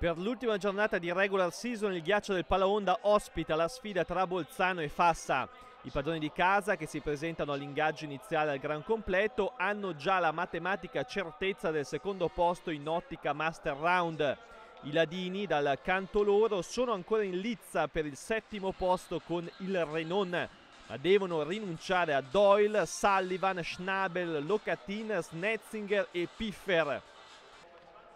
Per l'ultima giornata di regular season il ghiaccio del Palaonda ospita la sfida tra Bolzano e Fassa. I padroni di casa che si presentano all'ingaggio iniziale al gran completo hanno già la matematica certezza del secondo posto in ottica Master Round. I ladini dal canto loro sono ancora in lizza per il settimo posto con il Renon, ma devono rinunciare a Doyle, Sullivan, Schnabel, Locatin, Snetzinger e Piffer.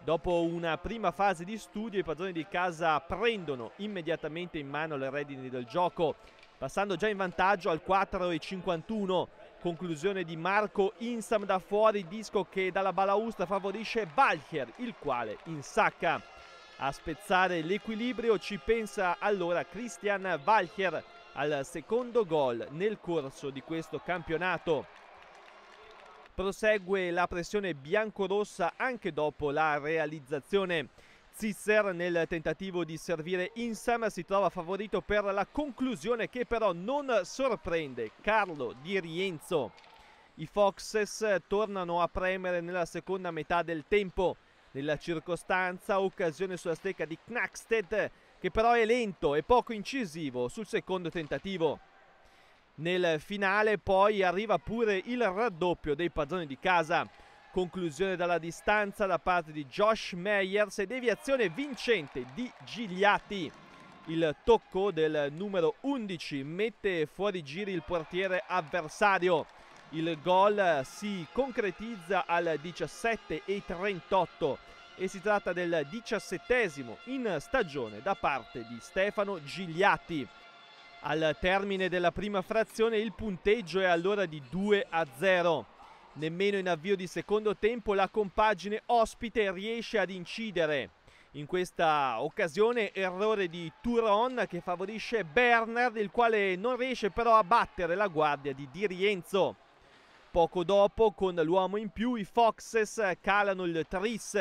Dopo una prima fase di studio, i padroni di casa prendono immediatamente in mano le redini del gioco, passando già in vantaggio al 4,51. Conclusione di Marco Insam da fuori, disco che dalla balaustra favorisce Valcher il quale insacca. A spezzare l'equilibrio ci pensa allora Christian Valcher al secondo gol nel corso di questo campionato prosegue la pressione biancorossa anche dopo la realizzazione. Zisser nel tentativo di servire Insam si trova favorito per la conclusione che però non sorprende Carlo Di Rienzo. I Foxes tornano a premere nella seconda metà del tempo. Nella circostanza occasione sulla stecca di Knacksted che però è lento e poco incisivo sul secondo tentativo nel finale. Poi arriva pure il raddoppio dei padroni di casa. Conclusione dalla distanza da parte di Josh Meyers e deviazione vincente di Gigliati. Il tocco del numero 11 mette fuori giri il portiere avversario. Il gol si concretizza al 17.38 e si tratta del diciassettesimo in stagione da parte di Stefano Gigliati. Al termine della prima frazione il punteggio è allora di 2 a 0. Nemmeno in avvio di secondo tempo la compagine ospite riesce ad incidere. In questa occasione errore di Turon che favorisce Bernard il quale non riesce però a battere la guardia di Di Rienzo. Poco dopo con l'uomo in più i Foxes calano il tris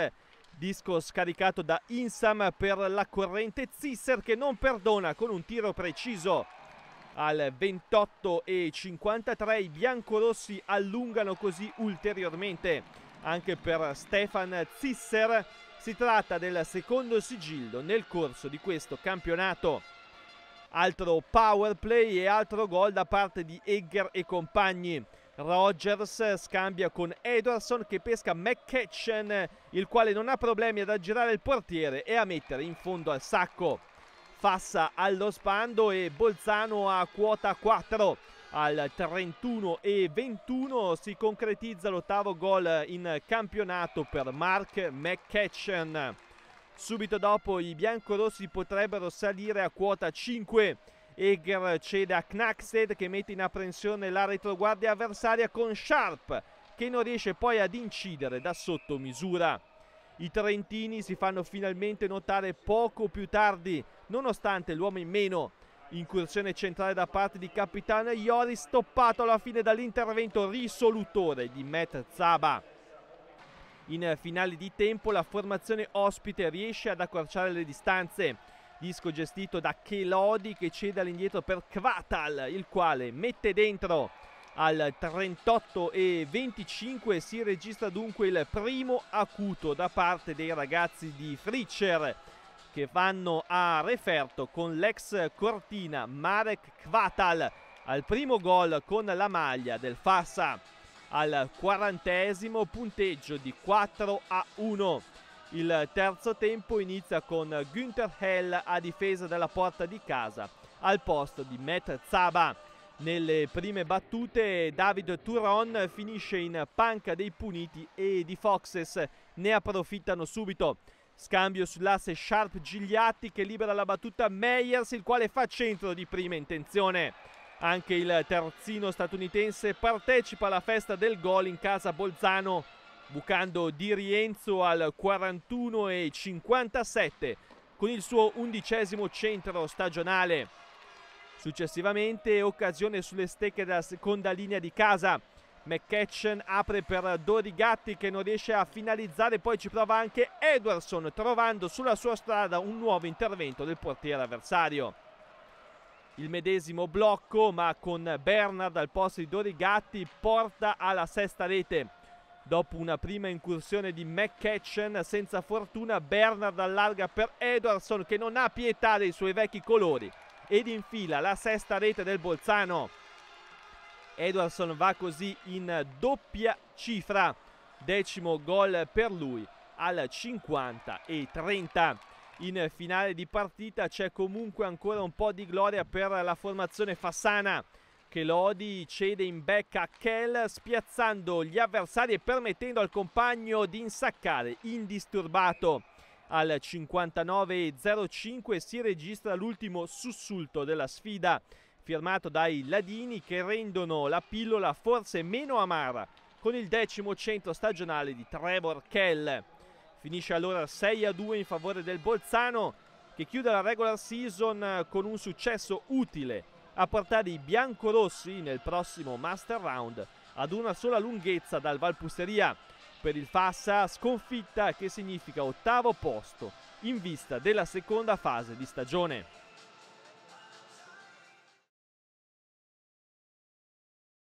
Disco scaricato da Insam per la corrente Zisser che non perdona con un tiro preciso al 28 e 53 i biancorossi allungano così ulteriormente anche per Stefan Zisser si tratta del secondo sigillo nel corso di questo campionato altro power play e altro gol da parte di Egger e compagni Rogers scambia con Edwardson che pesca McCatchen, il quale non ha problemi ad aggirare il portiere e a mettere in fondo al sacco. Fassa allo spando e Bolzano a quota 4. Al 31 e 21 si concretizza l'ottavo gol in campionato per Mark McCatchen. Subito dopo i biancorossi potrebbero salire a quota 5 Eger cede a Knackstead che mette in apprensione la retroguardia avversaria con Sharp che non riesce poi ad incidere da sotto misura. I trentini si fanno finalmente notare poco più tardi, nonostante l'uomo in meno. Incursione centrale da parte di capitano Iori, stoppato alla fine dall'intervento risolutore di Matt Zaba. In finale di tempo la formazione ospite riesce ad accorciare le distanze disco gestito da Chelodi che cede all'indietro per Kvatal, il quale mette dentro al 38 e 25 si registra dunque il primo acuto da parte dei ragazzi di Fritcher che vanno a referto con l'ex cortina Marek Kvatal al primo gol con la maglia del Fassa al quarantesimo punteggio di 4 a 1 il terzo tempo inizia con Günther Hell a difesa della porta di casa al posto di Matt Zaba. Nelle prime battute David Turon finisce in panca dei puniti e di Foxes ne approfittano subito. Scambio sull'asse Sharp Gigliatti che libera la battuta Meyers il quale fa centro di prima intenzione. Anche il terzino statunitense partecipa alla festa del gol in casa Bolzano bucando Di Rienzo al 41 e 57 con il suo undicesimo centro stagionale. Successivamente occasione sulle stecche della seconda linea di casa. McCatchen apre per Dorigatti che non riesce a finalizzare, poi ci prova anche Edwardson trovando sulla sua strada un nuovo intervento del portiere avversario. Il medesimo blocco ma con Bernard al posto di Dorigatti porta alla sesta rete. Dopo una prima incursione di McCatchen senza fortuna, Bernard allarga per Edwardson che non ha pietà dei suoi vecchi colori ed infila la sesta rete del Bolzano. Edwardson va così in doppia cifra, decimo gol per lui al 50 e 30. In finale di partita c'è comunque ancora un po' di gloria per la formazione Fassana che Lodi cede in becca a Kell spiazzando gli avversari e permettendo al compagno di insaccare indisturbato. Al 59.05 si registra l'ultimo sussulto della sfida, firmato dai Ladini che rendono la pillola forse meno amara con il decimo centro stagionale di Trevor Kell. Finisce allora 6 a 2 in favore del Bolzano che chiude la regular season con un successo utile a portare i biancorossi nel prossimo Master Round ad una sola lunghezza dal Valpusteria. Per il Fassa sconfitta che significa ottavo posto in vista della seconda fase di stagione.